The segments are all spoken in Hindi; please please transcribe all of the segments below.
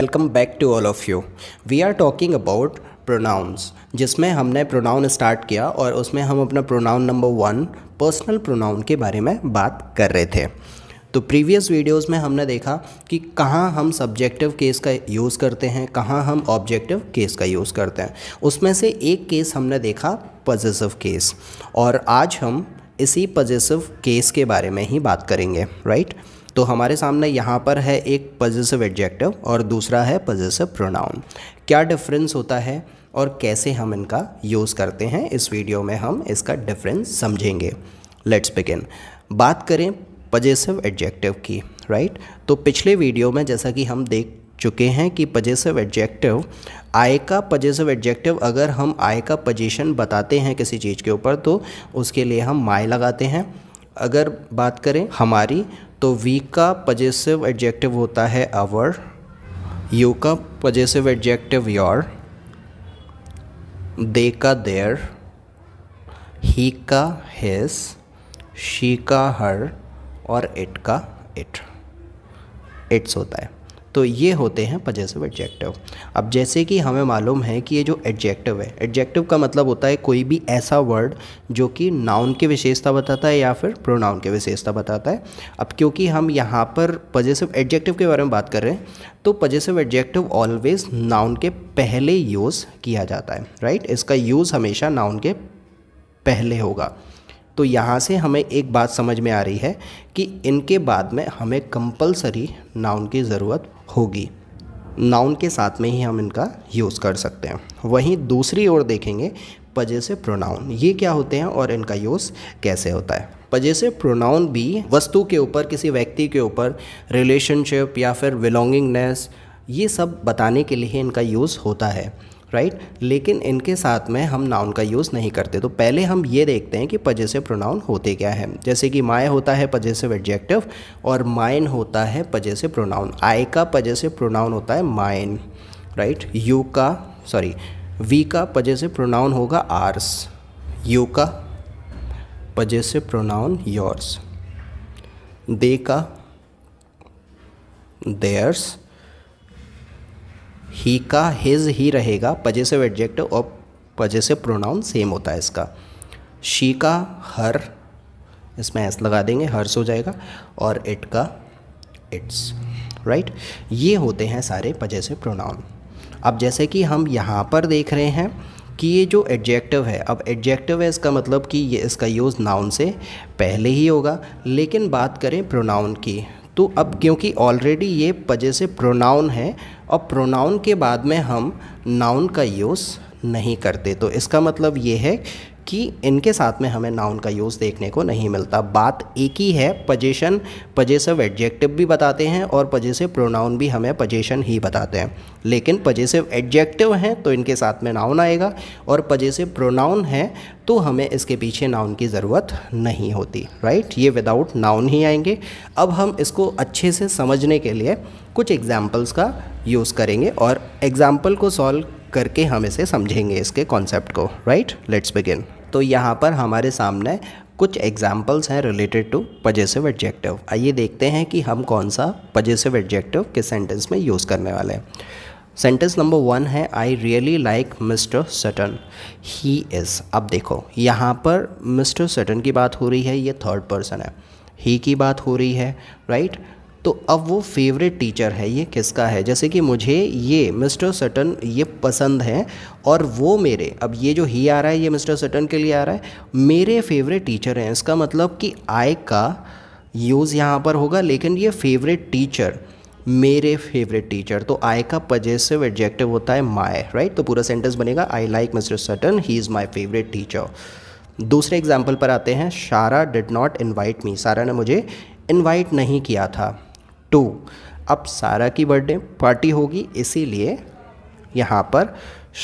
Welcome back to all of you we are talking about pronouns जिसमें हमने प्रोनाउन स्टार्ट किया और उसमें हम अपना pronoun number one personal pronoun के बारे में बात कर रहे थे तो प्रीवियस वीडियोस में हमने देखा कि कहाँ हम सब्जेक्टिव केस का यूज़ करते हैं कहाँ हम ऑब्जेक्टिव केस का यूज़ करते हैं उसमें से एक केस हमने देखा पजेसिव केस और आज हम इसी पजेसिव केस के बारे में ही बात करेंगे राइट right? तो हमारे सामने यहाँ पर है एक पजेसिव एडजेक्टिव और दूसरा है पजेसिव प्रोनाउन क्या डिफरेंस होता है और कैसे हम इनका यूज़ करते हैं इस वीडियो में हम इसका डिफरेंस समझेंगे लेट्स बिगिन बात करें पजेसिव एडजेक्टिव की राइट तो पिछले वीडियो में जैसा कि हम देख चुके हैं कि पजेसिव एडजेक्टिव आय का पजेसिव एडजेक्टिव अगर हम आय का पोजीशन बताते हैं किसी चीज़ के ऊपर तो उसके लिए हम माय लगाते हैं अगर बात करें हमारी तो वी का पजेसिव एडजेक्टिव होता है आवर यू का पजेसिव एडजेक्टिव योर दे का देर ही का हिज शी का हर और इट का इट इट्स होता है तो ये होते हैं पजेसिव एडजेक्टिव अब जैसे कि हमें मालूम है कि ये जो एडजेक्टिव है एडजेक्टिव का मतलब होता है कोई भी ऐसा वर्ड जो कि नाउन की विशेषता बताता है या फिर प्रोनाउन की विशेषता बताता है अब क्योंकि हम यहाँ पर पजेसिव एडजेक्टिव के बारे में बात कर रहे हैं तो पजेसिव एडजेक्टिव ऑलवेज नाउन के पहले यूज़ किया जाता है राइट इसका यूज़ हमेशा नाउन के पहले होगा तो यहाँ से हमें एक बात समझ में आ रही है कि इनके बाद में हमें कंपलसरी नाउन की ज़रूरत होगी नाउन के साथ में ही हम इनका यूज़ कर सकते हैं वहीं दूसरी ओर देखेंगे पजे से प्रोनाउन ये क्या होते हैं और इनका यूज़ कैसे होता है पजे से प्रोनाउन भी वस्तु के ऊपर किसी व्यक्ति के ऊपर रिलेशनशिप या फिर बिलोंगिंगनेस ये सब बताने के लिए इनका यूज़ होता है राइट लेकिन इनके साथ में हम नाउन का यूज़ नहीं करते तो पहले हम ये देखते हैं कि पजेसिव प्रोनाउन होते क्या है जैसे कि माय होता है पजेसिव एडजेक्टिव और माइन होता है पजेसिव प्रोनाउन आई का पजेसिव प्रोनाउन होता है माइन राइट यू का सॉरी वी का पजेसिव प्रोनाउन होगा आर्स यू का पजेसिव प्रोनाउन योर्स दे का देयर्स ही का हिज ही रहेगा पजेसिव एडजेक्टिव और पजेसिव प्रोनाउन सेम होता है इसका शी का हर इसमें एस लगा देंगे हर्स हो जाएगा और इट का इट्स राइट ये होते हैं सारे पजेसिव प्रोनाउन अब जैसे कि हम यहाँ पर देख रहे हैं कि ये जो एडजेक्टिव है अब एडजेक्टिव है इसका मतलब कि ये इसका यूज़ नाउन से पहले ही होगा लेकिन बात करें प्रोनाउन की तो अब क्योंकि ऑलरेडी ये पजे से प्रोनाउन है और प्रोनाउन के बाद में हम नाउन का यूज़ नहीं करते तो इसका मतलब ये है कि इनके साथ में हमें नाउन का यूज़ देखने को नहीं मिलता बात एक ही है पजेशन पजेसिव एडजेक्टिव भी बताते हैं और पजेसिव प्रोनाउन भी हमें पजेशन ही बताते हैं लेकिन पजेसिव एडजेक्टिव हैं तो इनके साथ में नाउन आएगा और पजेसिव प्रोनाउन है तो हमें इसके पीछे नाउन की ज़रूरत नहीं होती राइट ये विदाउट नाउन ही आएंगे अब हम इसको अच्छे से समझने के लिए कुछ एग्जाम्पल्स का यूज़ करेंगे और एग्ज़ाम्पल को सॉल्व करके हम इसे समझेंगे इसके कॉन्सेप्ट को राइट लेट्स बिगिन तो यहाँ पर हमारे सामने कुछ एग्जाम्पल्स हैं रिलेटेड टू पजेसिव एडजेक्टिव आइए देखते हैं कि हम कौन सा पजेसिव एडजेक्टिव किस सेंटेंस में यूज़ करने वाले हैं सेंटेंस नंबर वन है I really like mister Sutton he is अब देखो यहाँ पर मिस्टर सटन की बात हो रही है ये थर्ड पर्सन है ही की बात हो रही है राइट right? तो अब वो फेवरेट टीचर है ये किसका है जैसे कि मुझे ये मिस्टर सटन ये पसंद है और वो मेरे अब ये जो ही आ रहा है ये मिस्टर सटन के लिए आ रहा है मेरे फेवरेट टीचर हैं इसका मतलब कि आई का यूज़ यहाँ पर होगा लेकिन ये फेवरेट टीचर मेरे फेवरेट टीचर तो आई का पजेसिव एडजेक्टिव होता है माय राइट तो पूरा सेंटेंस बनेगा I like mister Sutton he is my favourite teacher दूसरे एग्जाम्पल पर आते हैं शारा डिड नॉट इन्वाइट मी सारा ने मुझे इन्वाइट नहीं किया था टू अब सारा की बर्थडे पार्टी होगी इसीलिए यहाँ पर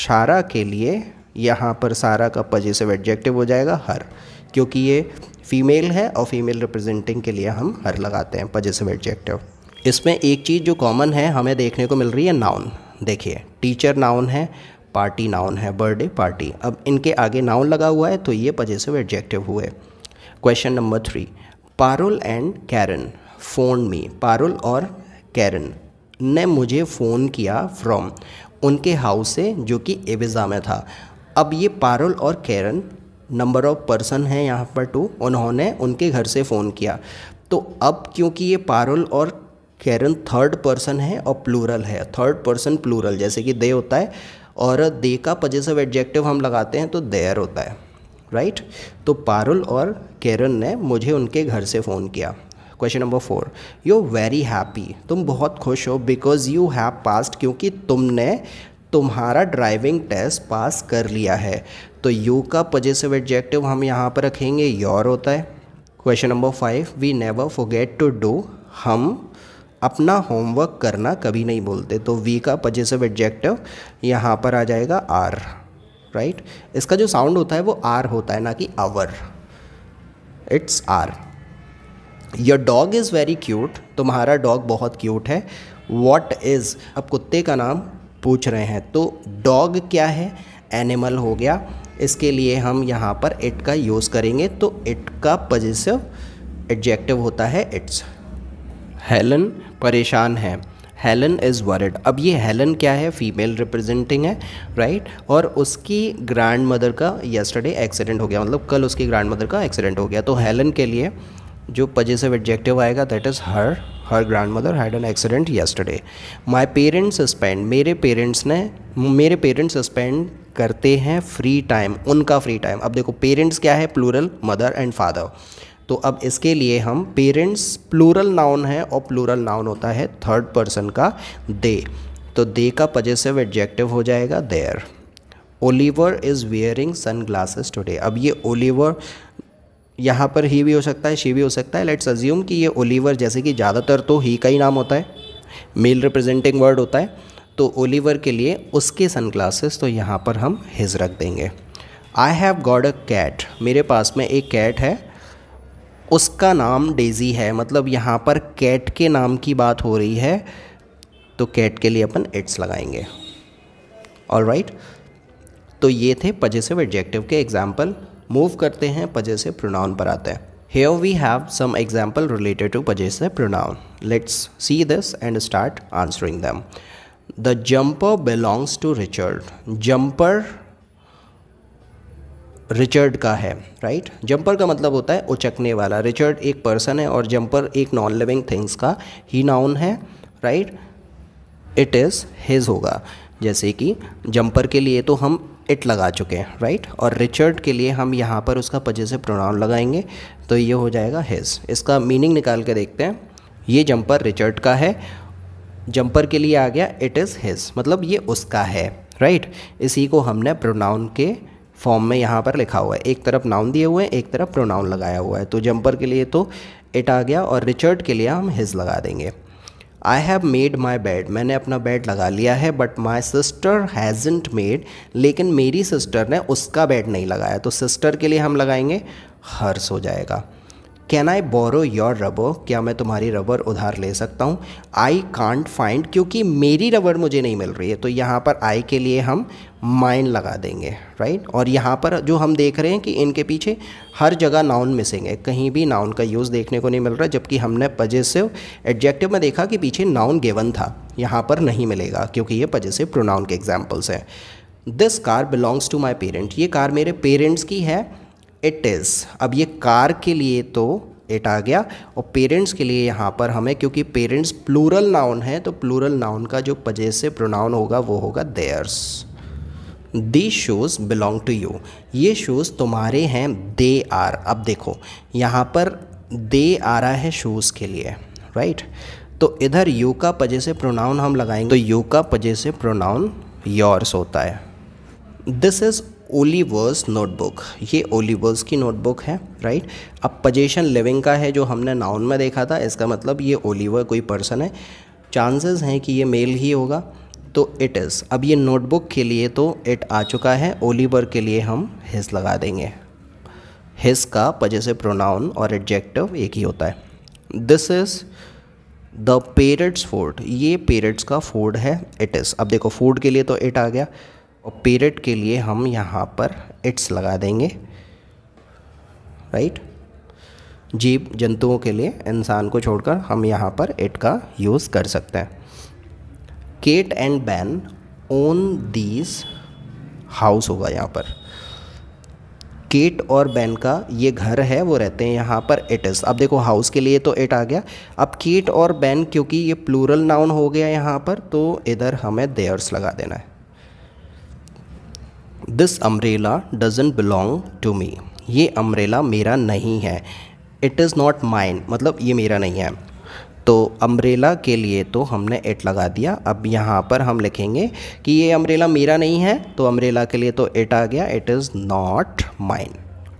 सारा के लिए यहाँ पर सारा का पजेसिव एडजेक्टिव हो जाएगा हर क्योंकि ये फीमेल है और फीमेल रिप्रेजेंटिंग के लिए हम हर लगाते हैं पजेसिव एडजेक्टिव इसमें एक चीज़ जो कॉमन है हमें देखने को मिल रही है नाउन देखिए टीचर नाउन है पार्टी नाउन है बर्थडे पार्टी अब इनके आगे नाउन लगा हुआ है तो ये पजेसिव एडजेक्टिव हुए question number three Parul and Karen phone me Parul और कैरन ने मुझे फ़ोन किया फ्रॉम उनके हाउस से जो कि एविज़ा में था अब ये पारुल और कैरन नंबर ऑफ़ पर्सन हैं यहाँ पर टू उन्होंने उनके घर से फ़ोन किया तो अब क्योंकि ये पारुल और कैरन थर्ड पर्सन है और प्लूरल है थर्ड पर्सन प्लूरल जैसे कि दे होता है और दे का पजेसिव एडजेक्टिव हम लगाते हैं तो देयर होता है राइट तो पारुल और कैरन ने मुझे उनके घर से फ़ोन किया question number four you very happy तुम बहुत खुश हो बिकॉज यू हैव पास्ट क्योंकि तुमने तुम्हारा ड्राइविंग टेस्ट पास कर लिया है तो यू का पॉजिटिव एडजेक्टिव हम यहाँ पर रखेंगे योर होता है question number five we never forget to do हम अपना होमवर्क करना कभी नहीं बोलते तो वी का पजेसिव एडजेक्टिव यहाँ पर आ जाएगा आर राइट इसका जो साउंड होता है वो आर होता है ना कि our its are your dog is very cute तुम्हारा डॉग बहुत क्यूट है वॉट इज़ अब कुत्ते का नाम पूछ रहे हैं तो डॉग क्या है एनिमल हो गया इसके लिए हम यहाँ पर इट का यूज़ करेंगे तो इट का पजेसिव एडजेक्टिव होता है इट्स हेलन परेशान है हेलन इज़ वर्ड अब ये हेलन क्या है फीमेल रिप्रेजेंटिंग है राइट और उसकी ग्रैंड मदर का यस्टरडे एक्सीडेंट हो गया मतलब कल उसकी ग्रैंड मदर का एक्सीडेंट हो गया तो हेलन के लिए जो पजेसिव एडजेक्टिव आएगा that is her her grand mother had an accident yesterday my parents spend मेरे पेरेंट्स ने मेरे पेरेंट्स स्पेंड करते हैं फ्री टाइम उनका फ्री टाइम अब देखो पेरेंट्स क्या है प्लूरल मदर एंड फादर तो अब इसके लिए हम पेरेंट्स प्लूरल नाउन है और प्लूरल नाउन होता है थर्ड पर्सन का दे तो दे का पजेसिव एडजेक्टिव हो जाएगा there Oliver is wearing sun glasses today अब ये ओलीवर यहाँ पर ही भी हो सकता है शी भी हो सकता है लेट्स अज्यूम कि ये ओलीवर जैसे कि ज़्यादातर तो ही का ही नाम होता है मेल रिप्रेजेंटिंग वर्ड होता है तो ओलीवर के लिए उसके सनग्लासेस तो यहाँ पर हम हिज रख देंगे I have got a cat मेरे पास में एक कैट है उसका नाम डेज़ी है मतलब यहाँ पर कैट के नाम की बात हो रही है तो कैट के लिए अपन इट्स लगाएंगे ऑल राइट right? तो ये थे पजेसिव एडजेक्टिव के एग्जाम्पल मूव करते हैं पजे से प्रोनाउन पर आते हैं here we have some example related to possessive pronoun let's see this and start answering them the jumper belongs to Richard jumper Richard का है राइट right? जम्पर का मतलब होता है उचकने वाला रिचर्ड एक पर्सन है और जम्पर एक नॉन लिविंग थिंग्स का ही नाउन है राइट इट इज़ हिज होगा जैसे कि जंपर के लिए तो हम इट लगा चुके हैं राइट और रिचर्ड के लिए हम यहाँ पर उसका पजे से प्रोनाउन लगाएंगे तो ये हो जाएगा हिज इसका मीनिंग निकाल के देखते हैं ये जंपर रिचर्ड का है जंपर के लिए आ गया इट इज़ हिज मतलब ये उसका है राइट इसी को हमने प्रोनाउन के फॉर्म में यहाँ पर लिखा हुआ है एक तरफ नाउन दिए हुए हैं एक तरफ प्रोनाउन लगाया हुआ है तो जंपर के लिए तो इट आ गया और रिचर्ड के लिए हम हिज लगा देंगे I have made my bed मैंने अपना बेड लगा लिया है but my sister hasn't made लेकिन मेरी सिस्टर ने उसका बेड नहीं लगाया तो सिस्टर के लिए हम लगाएंगे हर्स हो जाएगा can I borrow your rubber क्या मैं तुम्हारी रबर उधार ले सकता हूँ आई कांट फाइंड क्योंकि मेरी रबर मुझे नहीं मिल रही है तो यहाँ पर आई के लिए हम माइंड लगा देंगे राइट और यहाँ पर जो हम देख रहे हैं कि इनके पीछे हर जगह नाउन मिसिंग है कहीं भी नाउन का यूज़ देखने को नहीं मिल रहा जबकि हमने पजेसिव एडजेक्टिव में देखा कि पीछे नाउन गेवन था यहाँ पर नहीं मिलेगा क्योंकि ये पजेसिव प्रोनाउन के एग्जाम्पल्स हैं this car belongs to my parent ये कार मेरे पेरेंट्स की है इट इज़ अब ये कार के लिए तो इट आ गया और पेरेंट्स के लिए यहाँ पर हमें क्योंकि पेरेंट्स प्लूरल नाउन है तो प्लूरल नाउन का जो पजे से प्रोनाउन होगा वो होगा theirs the shoes belong to you ये शूज़ तुम्हारे हैं दे आर अब देखो यहाँ पर दे आ रहा है शूज़ के लिए राइट तो इधर यू का पजे से प्रोनाउन हम लगाएंगे तो यू का पजे से प्रोनाउन योर्स होता है दिस इज़ ओलीवर्स नोटबुक ये ओलीवर्स की नोटबुक है राइट अब पजेशन लिविंग का है जो हमने नाउन में देखा था इसका मतलब ये ओलीवर कोई पर्सन है चांसेस हैं कि ये मेल ही होगा तो इट इज़ अब ये नोटबुक के लिए तो इट आ चुका है ओलीवर के लिए हम हिज लगा देंगे हिज का पजे से प्रोनाउन और एडजेक्टिव एक ही होता है this is the parents food ये पेरेट्स का फूड है इट इज़ अब देखो फूड के लिए तो इट आ गया और पीरियड के लिए हम यहाँ पर इट्स लगा देंगे राइट जीव जंतुओं के लिए इंसान को छोड़कर हम यहाँ पर इट का यूज़ कर सकते हैं Kate and Ben own these house होगा यहाँ पर केट और बैन का ये घर है वो रहते हैं यहाँ पर इट इज़ अब देखो हाउस के लिए तो इट आ गया अब केट और बैन क्योंकि ये प्लूरल नाउन हो गया यहाँ पर तो इधर हमें देयर्स लगा देना है this umbrella doesn't belong to me ये अम्ब्रेला मेरा नहीं है इट इज़ नॉट माइन मतलब ये मेरा नहीं है तो अम्ब्रेला के लिए तो हमने एट लगा दिया अब यहाँ पर हम लिखेंगे कि ये अम्ब्रेला मेरा नहीं है तो अम्ब्रेला के लिए तो इट आ गया it is not mine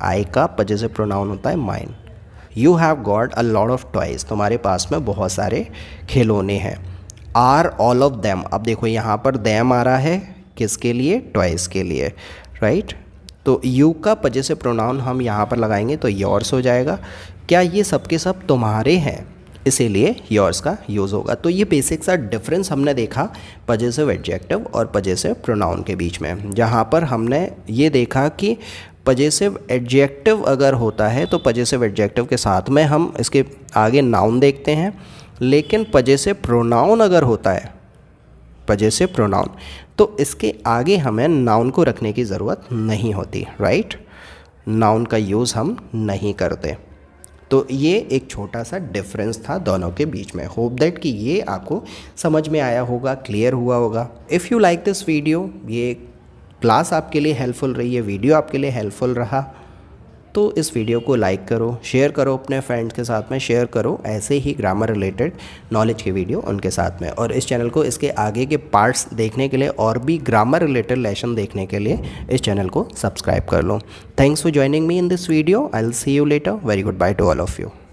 I का पजे से प्रोनाउन होता है mine you have got a lot of toys तुम्हारे पास में बहुत सारे खिलौने हैं आर ऑल ऑफ देम अब देखो यहाँ पर दैम आ रहा है किसके लिए ट्वाइस के लिए राइट तो यू का पजे से प्रोनाउन हम यहाँ पर लगाएंगे तो योर्स हो जाएगा क्या ये सब के सब तुम्हारे हैं इसीलिए योर्स का यूज़ होगा तो ये बेसिक सा डिफरेंस हमने देखा पजेसिव एडजेक्टिव और से प्रोनाउन के बीच में जहाँ पर हमने ये देखा कि पजेसिव एडजेक्टिव अगर होता है तो पजेसिव एडजेक्टिव के साथ में हम इसके आगे नाउन देखते हैं लेकिन पजेसिव प्रोनाउन अगर होता है पजेसिव प्रोनाउन तो इसके आगे हमें नाउन को रखने की ज़रूरत नहीं होती राइट नाउन का यूज़ हम नहीं करते तो ये एक छोटा सा डिफरेंस था दोनों के बीच में होप दैट कि ये आपको समझ में आया होगा क्लियर हुआ होगा if you like this video ये क्लास आपके लिए हेल्पफुल रही है वीडियो आपके लिए हेल्पफुल रहा तो इस वीडियो को लाइक करो शेयर करो अपने फ्रेंड्स के साथ में शेयर करो ऐसे ही ग्रामर रिलेटेड नॉलेज के वीडियो उनके साथ में और इस चैनल को इसके आगे के पार्ट्स देखने के लिए और भी ग्रामर रिलेटेड लेसन देखने के लिए इस चैनल को सब्सक्राइब कर लो thanks for joining me in this video I will see you later very good bye to all of you